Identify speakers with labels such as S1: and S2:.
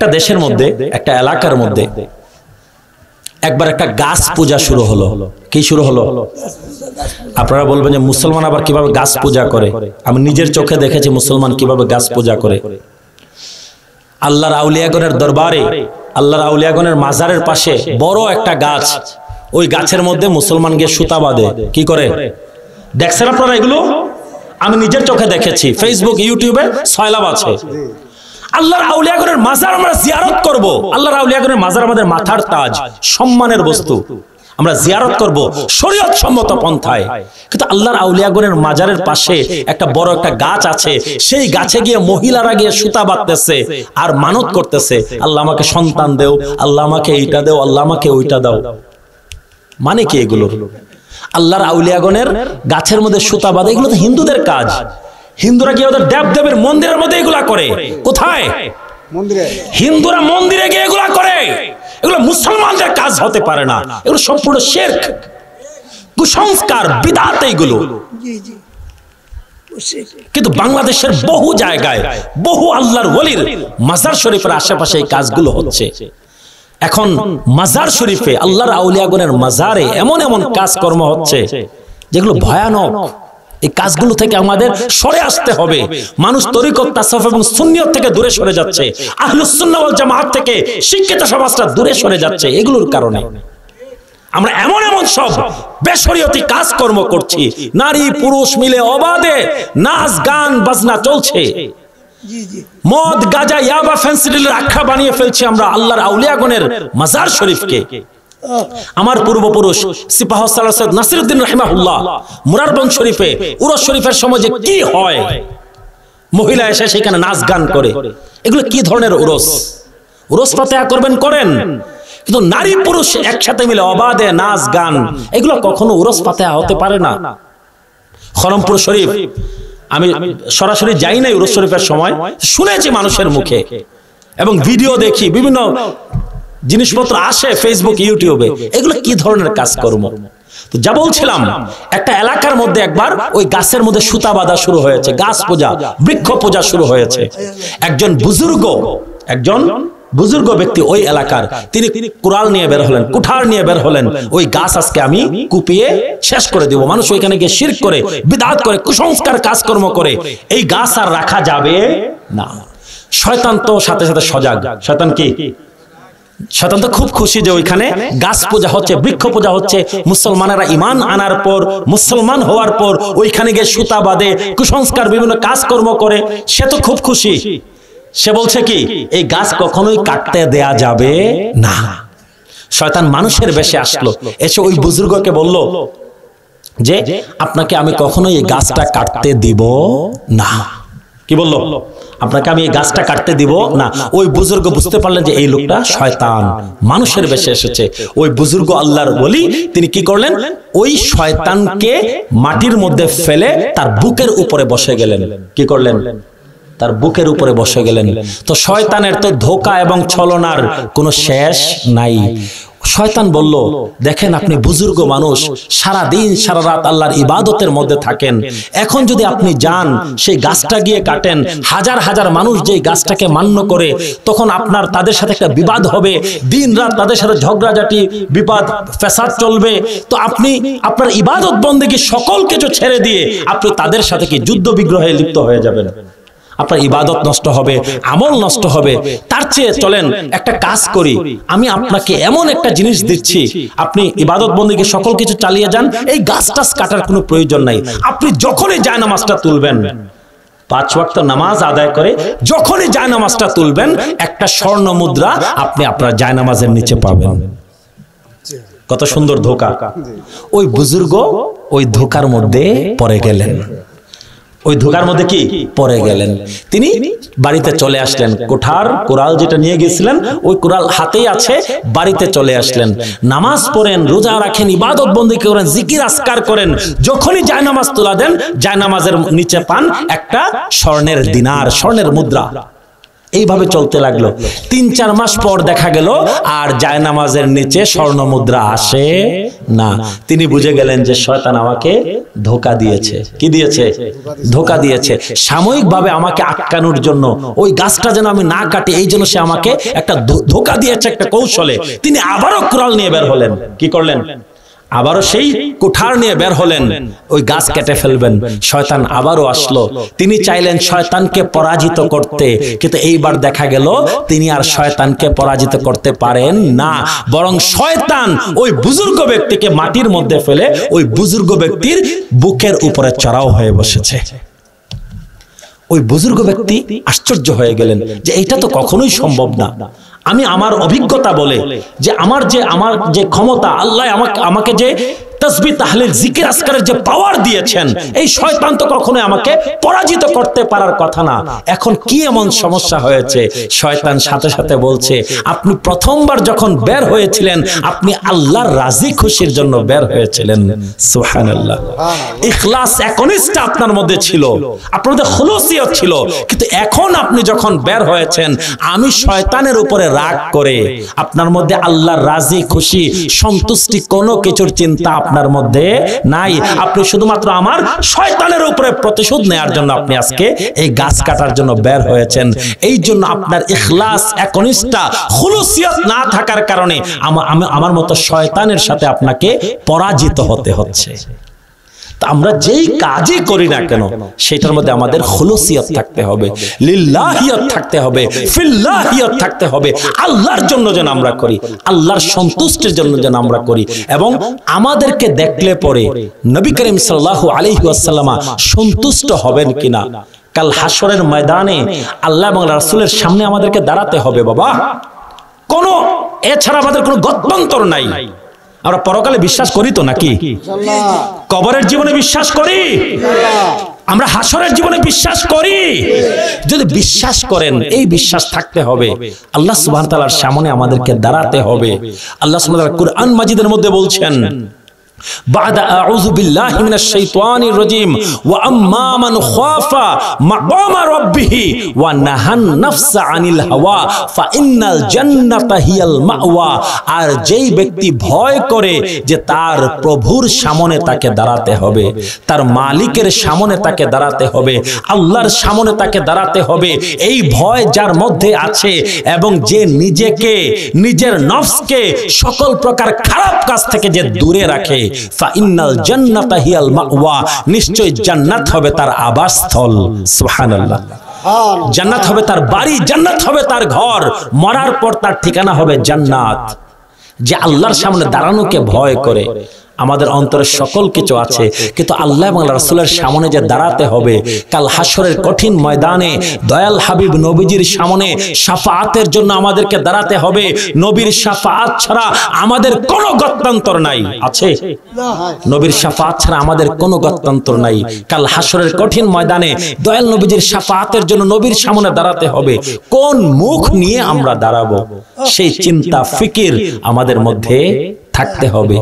S1: একটা দেশের মধ্যে একটা এলাকার মধ্যে একবার একটা গাছ পূজা শুরু হলো কি শুরু হলো আপনারা বলবেন যে মুসলমান আবার কিভাবে গাছ পূজা করে আমি নিজের চোখে দেখেছি মুসলমান কিভাবে গাছ পূজা করে আল্লাহর আউলিয়াগণের দরবারে আল্লাহর আউলিয়াগণের মাজারের পাশে বড় একটা গাছ ওই গাছের মধ্যে মুসলমান গিয়ে সুতা বাঁধে কি করে দেখছেন আপনারা এগুলো আমি নিজের চোখে দেখেছি ফেসবুক ইউটিউবে সয়লাব আছে আল্লাহর আউলিয়াগণের মাজার আমরা জিয়ারত করব আল্লাহর আউলিয়াগণের মাজার আমাদের মাথার তাজ সম্মানের বস্তু আমরা জিয়ারত করব শরীয়ত সম্মত পন্থায় কিন্তু আল্লাহর আউলিয়াগণের মাজারের পাশে একটা বড় একটা গাছ আছে সেই গাছে গিয়ে মহিলারা গিয়ে সুতা বাঁধতেছে আর মানত করতেছে আল্লাহ আমাকে সন্তান দেও আল্লাহ আমাকে এইটা দেও আল্লাহ আমাকে ওইটা দাও মানে কি এগুলো আল্লাহর আউলিয়াগণের গাছের মধ্যে সুতা বাঁধে এগুলো তো হিন্দুদের কাজ হিন্দুরা কি ওদের দেব দেবের মন্দিরের মধ্যে এগুলা করে কোথায় হিন্দুরা মন্দিরে গিয়ে এগুলা করে এগুলো মুসলমানদের কাজ হতে পারে না এগুলো সম্পূর্ণ শেখ কুসংস্কার বিধাত এইগুলো কিন্তু বাংলাদেশের বহু জায়গায় বহু আল্লাহর ওলির মাজার শরীফের আশেপাশে এই কাজগুলো হচ্ছে এখন মাজার শরীফে আল্লাহর আউলিয়াগুনের মাজারে এমন এমন কাজকর্ম হচ্ছে যেগুলো ভয়ানক এই কাজগুলো থেকে আমাদের সরে আসতে হবে মানুষ তরিকত তাসফ এবং সুন্নিয়ত থেকে দূরে সরে যাচ্ছে ওয়াল জামাত থেকে শিক্ষিত সমাজটা দূরে সরে যাচ্ছে এগুলোর কারণে আমরা এমন এমন সব বেসরিয়তি কাজকর্ম করছি নারী পুরুষ মিলে অবাধে নাচ গান বাজনা চলছে মদ গাজা ইয়াবা ফেন্সিলের আখ্যা বানিয়ে ফেলছি আমরা আল্লাহর আউলিয়াগণের মাজার শরীফকে আমার পূর্বপুরুষ সিপাহ সৈয়দ নাসিরুদ্দিন রহিমাহুল্লাহ মুরারবন্দ শরীফে উরস শরীফের সমাজে কি হয় মহিলা এসে সেখানে নাচ গান করে এগুলো কি ধরনের উরস উরস প্রত্যয় করবেন করেন কিন্তু নারী পুরুষ একসাথে মিলে অবাধে নাচ গান এগুলো কখনো উরস পাতেয়া হতে পারে না খরমপুর শরীফ আমি সরাসরি যাই নাই উরস শরীফের সময় শুনেছি মানুষের মুখে এবং ভিডিও দেখি বিভিন্ন জিনিসপত্র আসে ফেসবুক ইউটিউবে এগুলো কি ধরনের কাজকর্ম তো যা বলছিলাম একটা এলাকার মধ্যে একবার ওই গাছের মধ্যে সুতা বাঁধা শুরু হয়েছে গাছ পূজা বৃক্ষ পূজা শুরু হয়েছে একজন বুজুর্গ একজন বুজুর্গ ব্যক্তি ওই এলাকার তিনি কুড়াল নিয়ে বের হলেন কুঠার নিয়ে বের হলেন ওই গাছ আজকে আমি কুপিয়ে শেষ করে দিব মানুষ ওইখানে গিয়ে শির করে বিদাত করে কুসংস্কার কাজকর্ম করে এই গাছ আর রাখা যাবে না শয়তান তো সাথে সাথে সজাগ শয়তান কি শয়তান খুব খুশি যে ওইখানে গাছ পূজা হচ্ছে বৃক্ষ পূজা হচ্ছে মুসলমানেরা ইমান আনার পর মুসলমান হওয়ার পর ওইখানে গিয়ে সুতা বাঁধে কুসংস্কার বিভিন্ন কাজকর্ম করে সে তো খুব খুশি সে বলছে কি এই গাছ কখনোই কাটতে দেয়া যাবে না শয়তান মানুষের বেশে আসলো এসে ওই বুজুর্গকে বলল যে আপনাকে আমি কখনোই এই গাছটা কাটতে দিব না কি বললো আপনাকে আমি এই গাছটা কাটতে দিব না ওই বুজুর্গ বুঝতে পারলেন যে এই লোকটা শয়তান মানুষের বেশে এসেছে ওই বুজুর্গ আল্লাহর বলি তিনি কি করলেন ওই শয়তানকে মাটির মধ্যে ফেলে তার বুকের উপরে বসে গেলেন কি করলেন তার বুকের উপরে বসে গেলেন তো শয়তানের তো ধোকা এবং ছলনার কোনো শেষ নাই শয়তান বলল দেখেন আপনি বুজুর্গ মানুষ সারা দিন সারা রাত আল্লাহর ইবাদতের মধ্যে থাকেন এখন যদি আপনি যান সেই গাছটা গিয়ে কাটেন হাজার হাজার মানুষ যে গাছটাকে মান্য করে তখন আপনার তাদের সাথে একটা বিবাদ হবে দিন রাত তাদের সাথে ঝগড়াঝাটি বিবাদ ফেসাদ চলবে তো আপনি আপনার ইবাদত বন্দে সকল কিছু ছেড়ে দিয়ে আপনি তাদের সাথে কি যুদ্ধ বিগ্রহে লিপ্ত হয়ে যাবেন আপনার ইবাদত নষ্ট হবে আমল নষ্ট হবে তার চেয়ে চলেন একটা কাজ করি আমি আপনাকে এমন একটা জিনিস দিচ্ছি আপনি ইবাদত বন্দীকে সকল কিছু চালিয়ে যান এই গাছ টাছ কাটার কোনো প্রয়োজন নাই আপনি যখনই যায় নামাজটা তুলবেন পাঁচ ওয়াক্ত নামাজ আদায় করে যখনই যায় নামাজটা তুলবেন একটা স্বর্ণ মুদ্রা আপনি আপনার যায় নামাজের নিচে পাবেন কত সুন্দর ধোকা ওই বুজুর্গ ওই ধোকার মধ্যে পরে গেলেন ওই ধোকার মধ্যে কি পরে গেলেন তিনি বাড়িতে চলে আসলেন কোঠার কোরাল যেটা নিয়ে গেছিলেন ওই কোরাল হাতেই আছে বাড়িতে চলে আসলেন নামাজ পড়েন রোজা রাখেন ইবাদত বন্দি করেন জিকির আসকার করেন যখনই নামাজ তোলা দেন নামাজের নিচে পান একটা স্বর্ণের দিনার স্বর্ণের মুদ্রা এইভাবে চলতে লাগলো তিন চার মাস পর দেখা গেল আর জায়নামাজের নিচে স্বর্ণ মুদ্রা আসে না তিনি বুঝে গেলেন যে শয়তান আমাকে ধোকা দিয়েছে কি দিয়েছে ধোকা দিয়েছে সাময়িকভাবে আমাকে আটকানোর জন্য ওই গাছটা যেন আমি না কাটি এই জন্য সে আমাকে একটা ধোকা দিয়েছে একটা কৌশলে তিনি আবারও ক্রাল নিয়ে বের হলেন কি করলেন আবারও সেই কুঠার নিয়ে বের হলেন ওই গাছ কেটে ফেলবেন শয়তান আবারও আসলো তিনি চাইলেন শয়তানকে পরাজিত করতে কিন্তু এইবার দেখা গেল তিনি আর শয়তানকে পরাজিত করতে পারেন না বরং শয়তান ওই বুজুর্গ ব্যক্তিকে মাটির মধ্যে ফেলে ওই বুজুর্গ ব্যক্তির বুকের উপরে চড়াও হয়ে বসেছে ওই বুজুর্গ ব্যক্তি আশ্চর্য হয়ে গেলেন যে এটা তো কখনোই সম্ভব না আমি আমার অভিজ্ঞতা বলে যে আমার যে আমার যে ক্ষমতা আল্লাহ আমাকে আমাকে যে তসবি তাহলিল জিকির আসকারের যে পাওয়ার দিয়েছেন এই শয়তান তো কখনোই আমাকে পরাজিত করতে পারার কথা না এখন কি এমন সমস্যা হয়েছে শয়তান সাথে সাথে বলছে আপনি প্রথমবার যখন বের হয়েছিলেন আপনি আল্লাহর রাজি খুশির জন্য বের হয়েছিলেন সুবহানাল্লাহ ইখলাস একনিষ্ঠা আপনার মধ্যে ছিল আপনাদের খুলুসিয়ত ছিল কিন্তু এখন আপনি যখন বের হয়েছেন আমি শয়তানের উপরে রাগ করে আপনার মধ্যে আল্লাহর রাজি খুশি সন্তুষ্টি কোনো কিছুর চিন্তা আপনার মধ্যে নাই আপনি শুধুমাত্র আমার শয়তানের উপরে প্রতিশোধ নেওয়ার জন্য আপনি আজকে এই গাছ কাটার জন্য বের হয়েছেন এই জন্য আপনার ইখলাস একনিষ্ঠা খুলুসিয়াত না থাকার কারণে আমার মতো শয়তানের সাথে আপনাকে পরাজিত হতে হচ্ছে তা আমরা যেই কাজই করি না কেন সেটার মধ্যে আমাদের হলসিয়ত থাকতে হবে লিল্লাহিয়ত থাকতে হবে ফিল্লাহিয়ত থাকতে হবে আল্লাহর জন্য যেন আমরা করি আল্লাহর সন্তুষ্টির জন্য যেন আমরা করি এবং আমাদেরকে দেখলে পরে নবী করিম সাল্লাহ আলহিউসাল্লামা সন্তুষ্ট হবেন কিনা কাল হাসরের ময়দানে আল্লাহ এবং রাসুলের সামনে আমাদেরকে দাঁড়াতে হবে বাবা কোনো এছাড়া আমাদের কোনো গত্যন্তর নাই আমরা পরকালে বিশ্বাস করি তো নাকি কবরের জীবনে বিশ্বাস করি আমরা হাসরের জীবনে বিশ্বাস করি যদি বিশ্বাস করেন এই বিশ্বাস থাকতে হবে আল্লাহ সুবাহ সামনে আমাদেরকে দাঁড়াতে হবে আল্লাহ সুবাহ কুরআন মাজিদের মধ্যে বলছেন بعد اعوذ بالله من الشيطان الرجيم واما من خاف مقام ربه ونهى النفس عن الهوى فان الجنه هي المأوى আর যেই ব্যক্তি ভয় করে যে তার প্রভুর সামনে তাকে দাঁড়াতে হবে তার মালিকের সামনে তাকে দাঁড়াতে হবে আল্লাহর সামনে তাকে দাঁড়াতে হবে এই ভয় যার মধ্যে আছে এবং যে নিজেকে নিজের নফসকে সকল প্রকার খারাপ কাজ থেকে যে দূরে রাখে নিশ্চয় জান্নাত হবে তার আবাসস্থল সুবহানাল্লাহ জান্নাত হবে তার বাড়ি জান্নাত হবে তার ঘর মরার পর তার ঠিকানা হবে জান্নাত যে আল্লাহর সামনে দাঁড়ানোকে ভয় করে আমাদের অন্তরে সকল কিছু আছে কিন্তু আল্লাহ এবং রাসুলের সামনে যে দাঁড়াতে হবে কাল হাসরের কঠিন ময়দানে দয়াল হাবিব নবীজির সামনে সাফাতের জন্য আমাদেরকে দাঁড়াতে হবে নবীর সাফাত ছাড়া আমাদের কোনো গত্যান্তর নাই আছে নবীর সাফাত ছাড়া আমাদের কোনো গত্যান্তর নাই কাল হাসরের কঠিন ময়দানে দয়াল নবীজির সাফাতের জন্য নবীর সামনে দাঁড়াতে হবে কোন মুখ নিয়ে আমরা দাঁড়াবো সেই চিন্তা ফিকির আমাদের মধ্যে থাকতে হবে